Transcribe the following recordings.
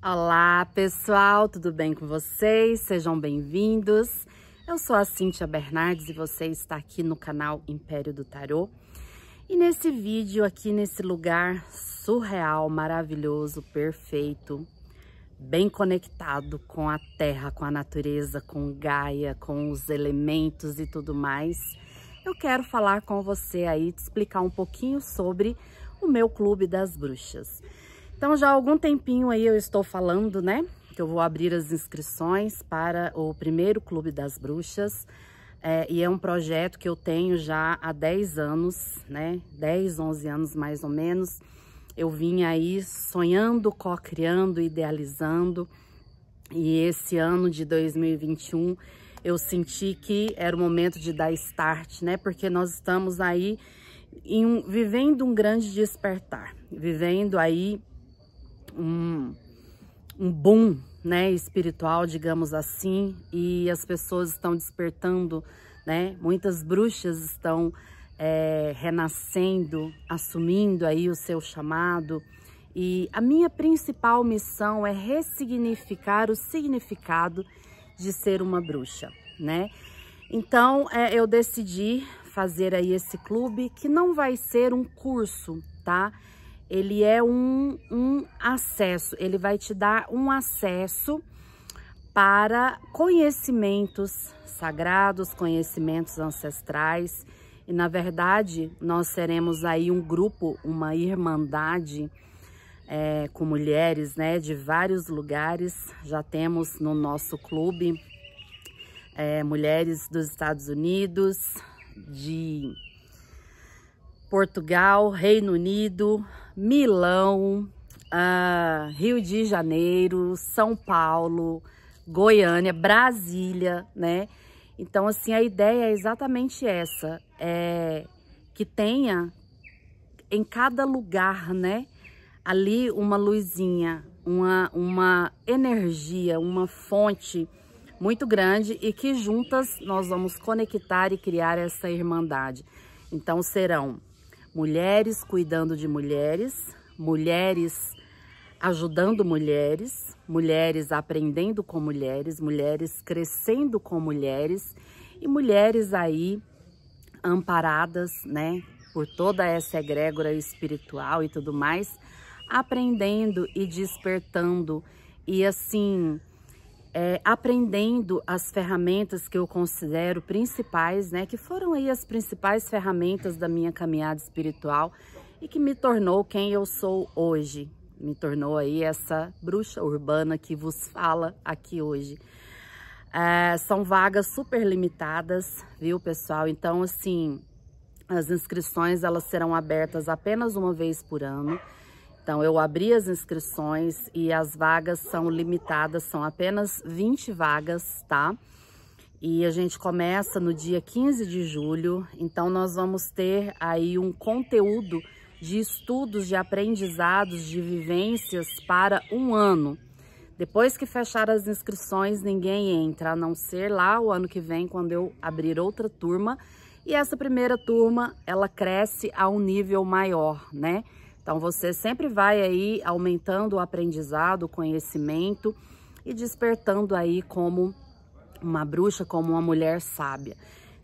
Olá, pessoal, tudo bem com vocês? Sejam bem-vindos. Eu sou a Cíntia Bernardes e você está aqui no canal Império do Tarô. E nesse vídeo aqui nesse lugar surreal, maravilhoso, perfeito, bem conectado com a terra, com a natureza, com Gaia, com os elementos e tudo mais, eu quero falar com você aí, te explicar um pouquinho sobre o meu clube das bruxas. Então já há algum tempinho aí eu estou falando, né? Que eu vou abrir as inscrições para o primeiro Clube das Bruxas. É, e é um projeto que eu tenho já há 10 anos, né? 10, 11 anos mais ou menos. Eu vim aí sonhando, co-criando, idealizando. E esse ano de 2021 eu senti que era o momento de dar start, né? Porque nós estamos aí um, vivendo um grande despertar, vivendo aí um, um boom né, espiritual, digamos assim, e as pessoas estão despertando, né? Muitas bruxas estão é, renascendo, assumindo aí o seu chamado. E a minha principal missão é ressignificar o significado de ser uma bruxa, né? Então, é, eu decidi fazer aí esse clube que não vai ser um curso, tá? Tá? ele é um, um acesso, ele vai te dar um acesso para conhecimentos sagrados, conhecimentos ancestrais. E na verdade, nós seremos aí um grupo, uma irmandade é, com mulheres né, de vários lugares. Já temos no nosso clube é, mulheres dos Estados Unidos, de Portugal, Reino Unido, Milão, uh, Rio de Janeiro, São Paulo, Goiânia, Brasília, né? Então, assim, a ideia é exatamente essa, é que tenha em cada lugar, né, ali uma luzinha, uma, uma energia, uma fonte muito grande e que juntas nós vamos conectar e criar essa irmandade. Então, serão mulheres cuidando de mulheres, mulheres ajudando mulheres, mulheres aprendendo com mulheres, mulheres crescendo com mulheres e mulheres aí amparadas, né, por toda essa egrégora espiritual e tudo mais, aprendendo e despertando e assim é, aprendendo as ferramentas que eu considero principais, né, que foram aí as principais ferramentas da minha caminhada espiritual e que me tornou quem eu sou hoje, me tornou aí essa bruxa urbana que vos fala aqui hoje. É, são vagas super limitadas, viu, pessoal? Então, assim, as inscrições elas serão abertas apenas uma vez por ano. Então, eu abri as inscrições e as vagas são limitadas, são apenas 20 vagas, tá? E a gente começa no dia 15 de julho, então nós vamos ter aí um conteúdo de estudos, de aprendizados, de vivências para um ano. Depois que fechar as inscrições, ninguém entra, a não ser lá o ano que vem, quando eu abrir outra turma. E essa primeira turma, ela cresce a um nível maior, né? Então você sempre vai aí aumentando o aprendizado, o conhecimento e despertando aí como uma bruxa, como uma mulher sábia.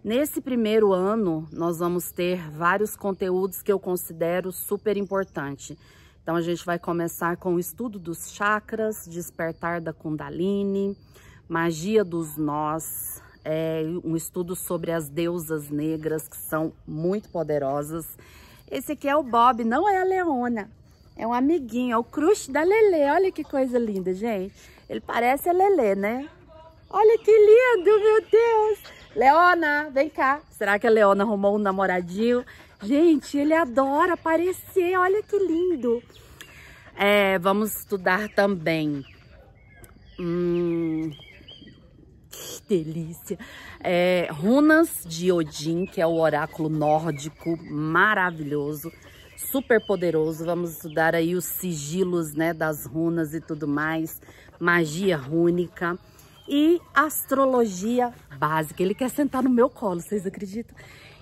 Nesse primeiro ano, nós vamos ter vários conteúdos que eu considero super importante. Então, a gente vai começar com o estudo dos chakras, despertar da Kundalini, magia dos nós, é, um estudo sobre as deusas negras, que são muito poderosas. Esse aqui é o Bob, não é a Leona. É um amiguinho, é o crush da Lele. Olha que coisa linda, gente. Ele parece a Lele, né? Olha que lindo, meu Deus. Leona, vem cá. Será que a Leona arrumou um namoradinho? Gente, ele adora aparecer. Olha que lindo. É, vamos estudar também. Hum, que delícia! É, runas de Odin, que é o oráculo nórdico maravilhoso, super poderoso. Vamos estudar aí os sigilos né, das runas e tudo mais, magia rúnica e astrologia básica. Ele quer sentar no meu colo, vocês acreditam?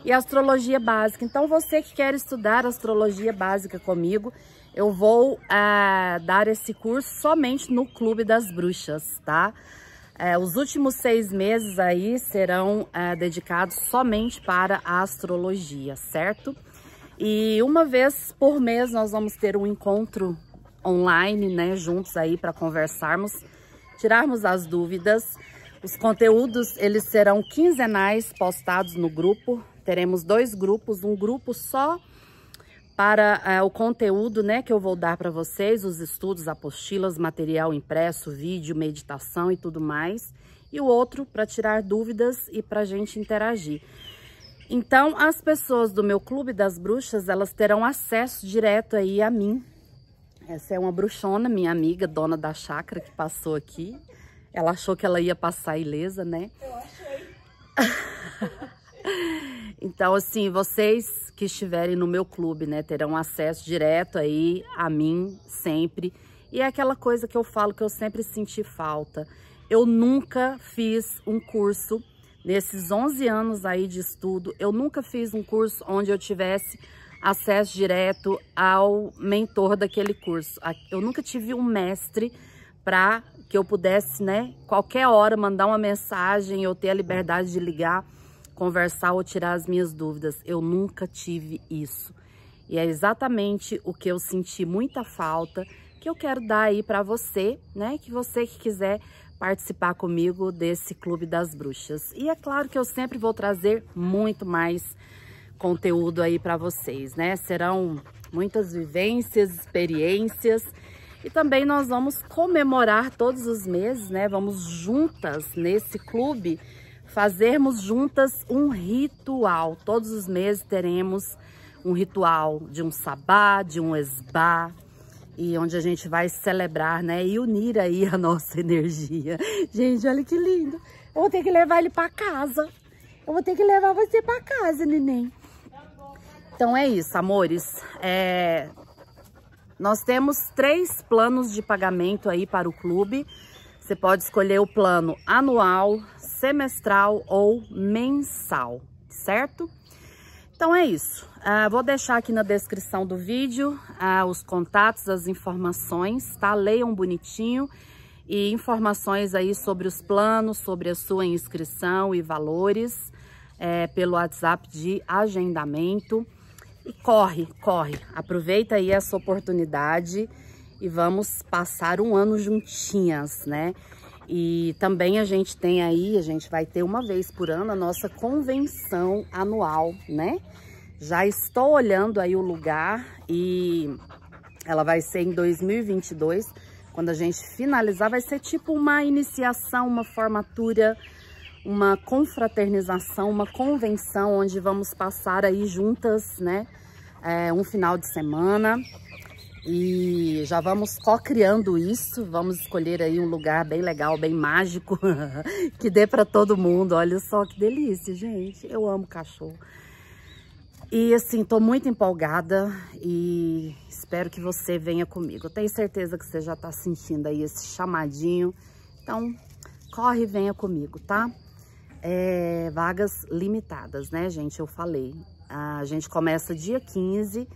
E astrologia básica. Então, você que quer estudar astrologia básica comigo, eu vou uh, dar esse curso somente no Clube das Bruxas, tá? Tá? É, os últimos seis meses aí serão é, dedicados somente para a astrologia, certo? E uma vez por mês nós vamos ter um encontro online, né, juntos aí para conversarmos, tirarmos as dúvidas. Os conteúdos, eles serão quinzenais postados no grupo. Teremos dois grupos, um grupo só para eh, o conteúdo né, que eu vou dar para vocês, os estudos, apostilas, material impresso, vídeo, meditação e tudo mais. E o outro para tirar dúvidas e para a gente interagir. Então, as pessoas do meu Clube das Bruxas, elas terão acesso direto aí a mim. Essa é uma bruxona, minha amiga, dona da chácara, que passou aqui. Ela achou que ela ia passar ilesa, né? Eu achei. então, assim, vocês que estiverem no meu clube, né? Terão acesso direto aí a mim sempre. E é aquela coisa que eu falo que eu sempre senti falta. Eu nunca fiz um curso, nesses 11 anos aí de estudo, eu nunca fiz um curso onde eu tivesse acesso direto ao mentor daquele curso. Eu nunca tive um mestre para que eu pudesse, né, qualquer hora mandar uma mensagem, eu ter a liberdade de ligar conversar ou tirar as minhas dúvidas. Eu nunca tive isso. E é exatamente o que eu senti muita falta, que eu quero dar aí para você, né? Que você que quiser participar comigo desse Clube das Bruxas. E é claro que eu sempre vou trazer muito mais conteúdo aí para vocês, né? Serão muitas vivências, experiências e também nós vamos comemorar todos os meses, né? Vamos juntas nesse clube fazermos juntas um ritual. Todos os meses teremos um ritual de um sabá, de um esbá, e onde a gente vai celebrar, né? E unir aí a nossa energia. Gente, olha que lindo. Eu vou ter que levar ele para casa. Eu vou ter que levar você para casa, neném. Então é isso, amores. É... Nós temos três planos de pagamento aí para o clube. Você pode escolher o plano anual, semestral ou mensal, certo? Então é isso. Ah, vou deixar aqui na descrição do vídeo ah, os contatos, as informações, tá? Leiam bonitinho e informações aí sobre os planos, sobre a sua inscrição e valores é, pelo WhatsApp de agendamento. E corre, corre, aproveita aí essa oportunidade e vamos passar um ano juntinhas, né? E também a gente tem aí, a gente vai ter uma vez por ano a nossa convenção anual, né? Já estou olhando aí o lugar e ela vai ser em 2022. Quando a gente finalizar, vai ser tipo uma iniciação, uma formatura, uma confraternização, uma convenção onde vamos passar aí juntas, né? É, um final de semana e já vamos co-criando isso, vamos escolher aí um lugar bem legal, bem mágico, que dê para todo mundo. Olha só que delícia, gente. Eu amo cachorro. E assim, tô muito empolgada e espero que você venha comigo. tenho certeza que você já tá sentindo aí esse chamadinho. Então, corre e venha comigo, tá? É, vagas limitadas, né, gente? Eu falei. A gente começa dia 15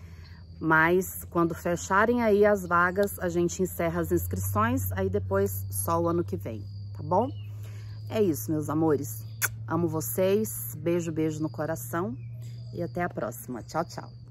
mas quando fecharem aí as vagas, a gente encerra as inscrições, aí depois só o ano que vem, tá bom? É isso, meus amores. Amo vocês, beijo, beijo no coração e até a próxima. Tchau, tchau.